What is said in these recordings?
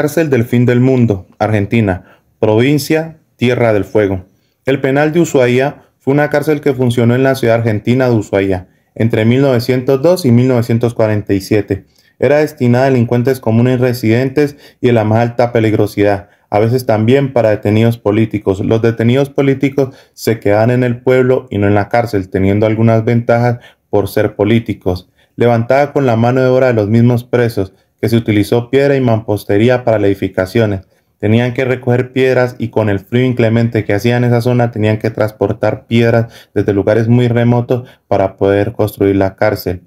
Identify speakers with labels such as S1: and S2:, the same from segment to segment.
S1: Cárcel del Fin del Mundo, Argentina, provincia Tierra del Fuego. El penal de Ushuaia fue una cárcel que funcionó en la ciudad argentina de Ushuaia entre 1902 y 1947. Era destinada a delincuentes comunes residentes y de la más alta peligrosidad, a veces también para detenidos políticos. Los detenidos políticos se quedaban en el pueblo y no en la cárcel, teniendo algunas ventajas por ser políticos. Levantada con la mano de obra de los mismos presos, que se utilizó piedra y mampostería para las edificaciones. Tenían que recoger piedras y con el frío inclemente que hacía en esa zona tenían que transportar piedras desde lugares muy remotos para poder construir la cárcel.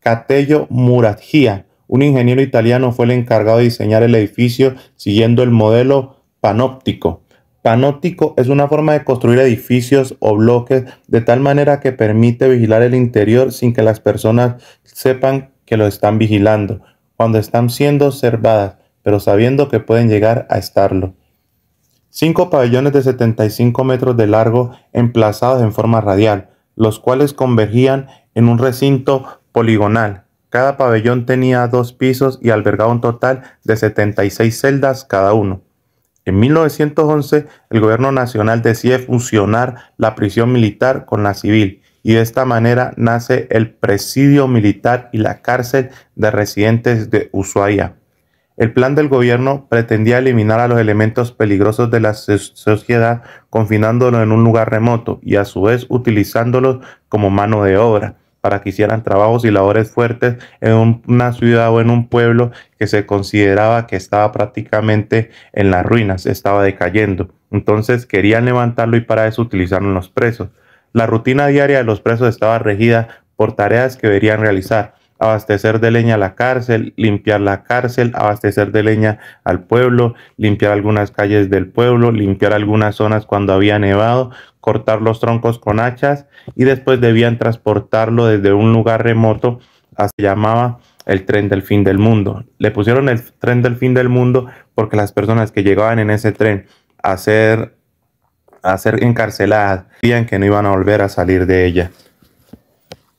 S1: Catello Muratgia, un ingeniero italiano, fue el encargado de diseñar el edificio siguiendo el modelo panóptico. Panóptico es una forma de construir edificios o bloques de tal manera que permite vigilar el interior sin que las personas sepan que lo están vigilando cuando están siendo observadas, pero sabiendo que pueden llegar a estarlo. Cinco pabellones de 75 metros de largo emplazados en forma radial, los cuales convergían en un recinto poligonal. Cada pabellón tenía dos pisos y albergaba un total de 76 celdas cada uno. En 1911, el gobierno nacional decide fusionar la prisión militar con la civil y de esta manera nace el presidio militar y la cárcel de residentes de Ushuaia. El plan del gobierno pretendía eliminar a los elementos peligrosos de la sociedad confinándolos en un lugar remoto y a su vez utilizándolos como mano de obra para que hicieran trabajos y labores fuertes en una ciudad o en un pueblo que se consideraba que estaba prácticamente en las ruinas, estaba decayendo. Entonces querían levantarlo y para eso utilizaron los presos. La rutina diaria de los presos estaba regida por tareas que deberían realizar, abastecer de leña la cárcel, limpiar la cárcel, abastecer de leña al pueblo, limpiar algunas calles del pueblo, limpiar algunas zonas cuando había nevado, cortar los troncos con hachas y después debían transportarlo desde un lugar remoto, a se llamaba el tren del fin del mundo. Le pusieron el tren del fin del mundo porque las personas que llegaban en ese tren a hacer a ser encarceladas, sabían que no iban a volver a salir de ella.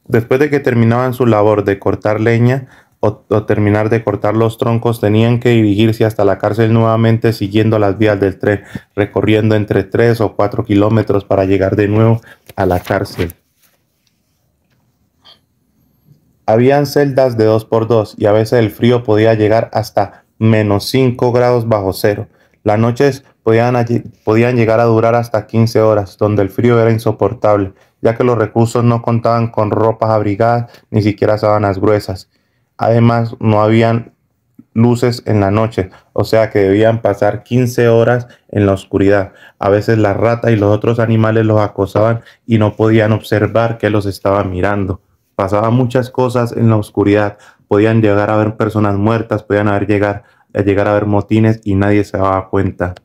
S1: Después de que terminaban su labor de cortar leña o, terminar de cortar los troncos, tenían que dirigirse hasta la cárcel nuevamente siguiendo las vías del tren, recorriendo entre 3 o 4 kilómetros para llegar de nuevo a la cárcel. Habían celdas de 2 x 2 y a veces el frío podía llegar hasta menos 5 grados bajo cero. Las noches podían, podían llegar a durar hasta 15 horas, donde el frío era insoportable, ya que los recursos no contaban con ropas abrigadas ni siquiera sábanas gruesas. Además, no habían luces en la noche, o sea que debían pasar 15 horas en la oscuridad. A veces la rata y los otros animales los acosaban y no podían observar que los estaba mirando. Pasaban muchas cosas en la oscuridad, podían llegar a ver personas muertas, podían haber llegar, llegar a ver motines y nadie se daba cuenta.